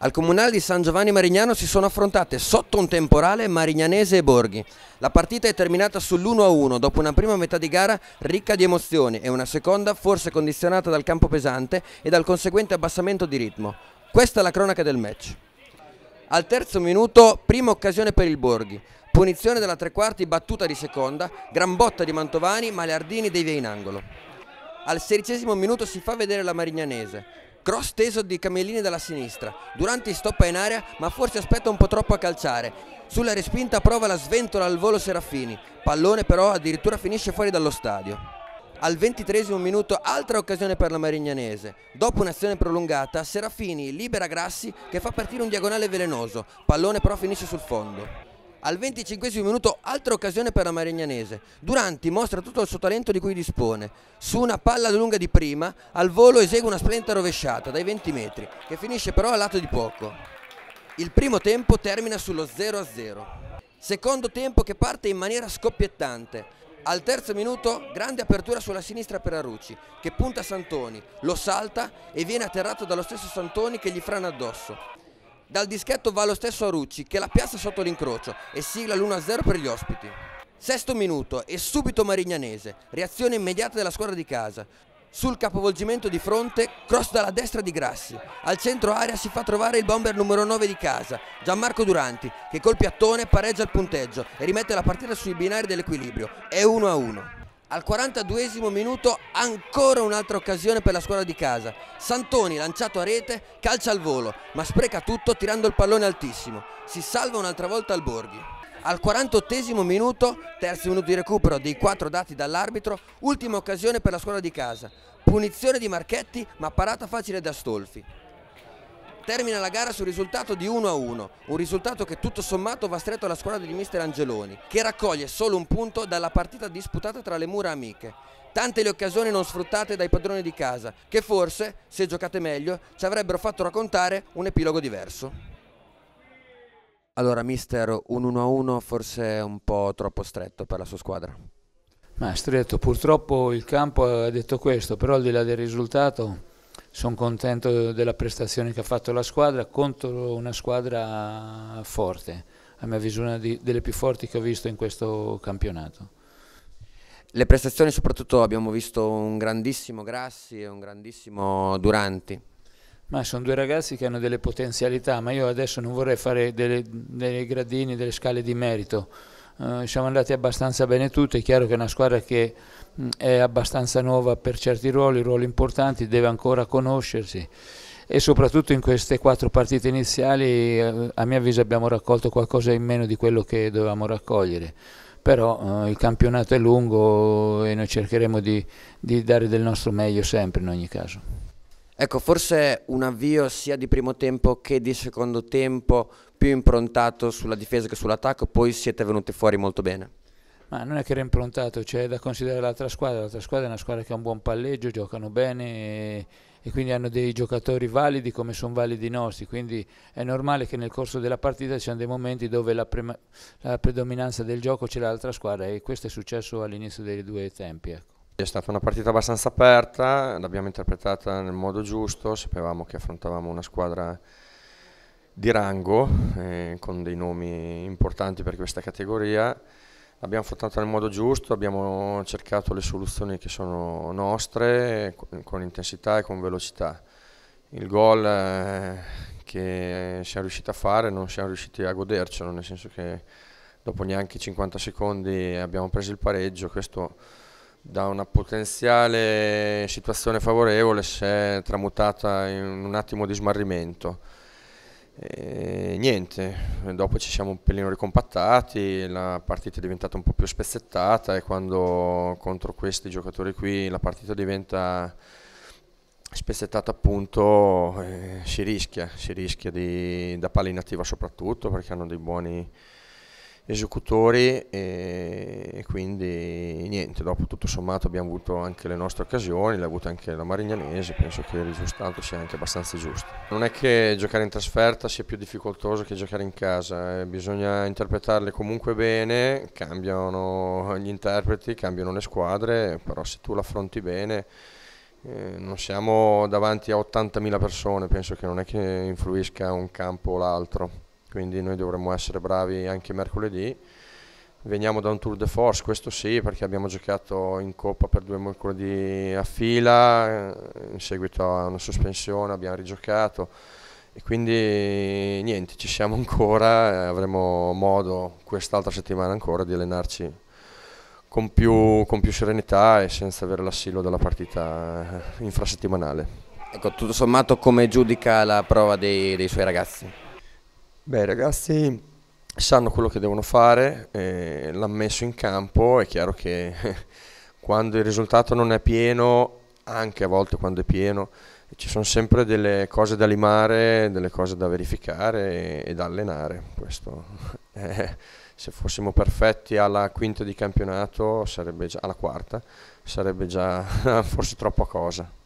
Al comunale di San Giovanni Marignano si sono affrontate sotto un temporale Marignanese e Borghi. La partita è terminata sull'1-1 dopo una prima metà di gara ricca di emozioni e una seconda forse condizionata dal campo pesante e dal conseguente abbassamento di ritmo. Questa è la cronaca del match. Al terzo minuto, prima occasione per il Borghi. Punizione della tre quarti, battuta di seconda, gran botta di Mantovani, Maliardini devia in angolo. Al sedicesimo minuto si fa vedere la Marignanese. Cross teso di Camellini dalla sinistra. Durante stoppa in area ma forse aspetta un po' troppo a calciare. Sulla respinta prova la sventola al volo Serafini. Pallone però addirittura finisce fuori dallo stadio. Al ventitresimo minuto altra occasione per la Marignanese. Dopo un'azione prolungata, Serafini libera Grassi che fa partire un diagonale velenoso. Pallone però finisce sul fondo. Al 25 minuto altra occasione per la Marignanese. Duranti mostra tutto il suo talento di cui dispone. Su una palla lunga di prima, al volo esegue una splendida rovesciata dai 20 metri, che finisce però a lato di poco. Il primo tempo termina sullo 0-0. Secondo tempo che parte in maniera scoppiettante. Al terzo minuto, grande apertura sulla sinistra per Arucci, che punta Santoni, lo salta e viene atterrato dallo stesso Santoni che gli frana addosso. Dal dischetto va lo stesso Arucci che la piazza sotto l'incrocio e sigla l'1-0 per gli ospiti. Sesto minuto e subito Marignanese, reazione immediata della squadra di casa. Sul capovolgimento di fronte, cross dalla destra di Grassi. Al centro area si fa trovare il bomber numero 9 di casa, Gianmarco Duranti, che col piattone pareggia il punteggio e rimette la partita sui binari dell'equilibrio. È 1-1. Al 42 minuto ancora un'altra occasione per la squadra di casa. Santoni lanciato a rete, calcia al volo, ma spreca tutto tirando il pallone altissimo. Si salva un'altra volta al Borghi. Al 48 minuto, terzo minuto di recupero dei quattro dati dall'arbitro, ultima occasione per la squadra di casa. Punizione di Marchetti ma parata facile da Stolfi termina la gara sul risultato di 1-1, un risultato che tutto sommato va stretto alla squadra di mister Angeloni, che raccoglie solo un punto dalla partita disputata tra le mura amiche. Tante le occasioni non sfruttate dai padroni di casa, che forse, se giocate meglio, ci avrebbero fatto raccontare un epilogo diverso. Allora, mister, un 1-1 forse un po' troppo stretto per la sua squadra. Ma stretto, purtroppo il campo ha detto questo, però al di là del risultato sono contento della prestazione che ha fatto la squadra contro una squadra forte, a mio avviso una di, delle più forti che ho visto in questo campionato. Le prestazioni soprattutto abbiamo visto un grandissimo Grassi e un grandissimo Duranti. Ma sono due ragazzi che hanno delle potenzialità, ma io adesso non vorrei fare delle, dei gradini, delle scale di merito eh, siamo andati abbastanza bene tutti, è chiaro che è una squadra che mh, mm, è abbastanza nuova per certi ruoli, ruoli importanti, deve ancora conoscersi e soprattutto in queste quattro partite iniziali eh, a mio avviso abbiamo raccolto qualcosa in meno di quello che dovevamo raccogliere però eh, il campionato è lungo e noi cercheremo di, di dare del nostro meglio sempre in ogni caso. Ecco, forse un avvio sia di primo tempo che di secondo tempo più improntato sulla difesa che sull'attacco, poi siete venuti fuori molto bene. Ma non è che era improntato, c'è cioè da considerare l'altra squadra, l'altra squadra è una squadra che ha un buon palleggio, giocano bene e, e quindi hanno dei giocatori validi come sono validi i nostri, quindi è normale che nel corso della partita ci siano dei momenti dove la, la predominanza del gioco c'è l'altra squadra e questo è successo all'inizio dei due tempi. Ecco. È stata una partita abbastanza aperta, l'abbiamo interpretata nel modo giusto, sapevamo che affrontavamo una squadra di rango eh, con dei nomi importanti per questa categoria. L'abbiamo affrontata nel modo giusto, abbiamo cercato le soluzioni che sono nostre con intensità e con velocità. Il gol eh, che siamo riusciti a fare non siamo riusciti a godercelo, nel senso che dopo neanche 50 secondi abbiamo preso il pareggio, questo da una potenziale situazione favorevole si è tramutata in un attimo di smarrimento. E niente, dopo ci siamo un pelino ricompattati, la partita è diventata un po' più spezzettata e quando contro questi giocatori qui la partita diventa spezzettata appunto eh, si rischia, si rischia di, da palla inattiva soprattutto perché hanno dei buoni esecutori e quindi niente, dopo tutto sommato abbiamo avuto anche le nostre occasioni, l'ha avuta anche la Marignanese, penso che il risultato sia anche abbastanza giusto. Non è che giocare in trasferta sia più difficoltoso che giocare in casa, eh, bisogna interpretarle comunque bene, cambiano gli interpreti, cambiano le squadre, però se tu l'affronti bene eh, non siamo davanti a 80.000 persone, penso che non è che influisca un campo o l'altro quindi noi dovremmo essere bravi anche mercoledì. Veniamo da un tour de force, questo sì, perché abbiamo giocato in coppa per due mercoledì a fila, eh, in seguito a una sospensione abbiamo rigiocato e quindi niente, ci siamo ancora, eh, avremo modo quest'altra settimana ancora di allenarci con più, con più serenità e senza avere l'assilo della partita eh, infrasettimanale. Ecco, tutto sommato come giudica la prova dei, dei suoi ragazzi? Beh, i ragazzi sanno quello che devono fare, eh, l'hanno messo in campo, è chiaro che quando il risultato non è pieno, anche a volte quando è pieno, ci sono sempre delle cose da limare, delle cose da verificare e, e da allenare. Questo, eh, se fossimo perfetti alla quinta di campionato, già, alla quarta, sarebbe già forse troppa cosa.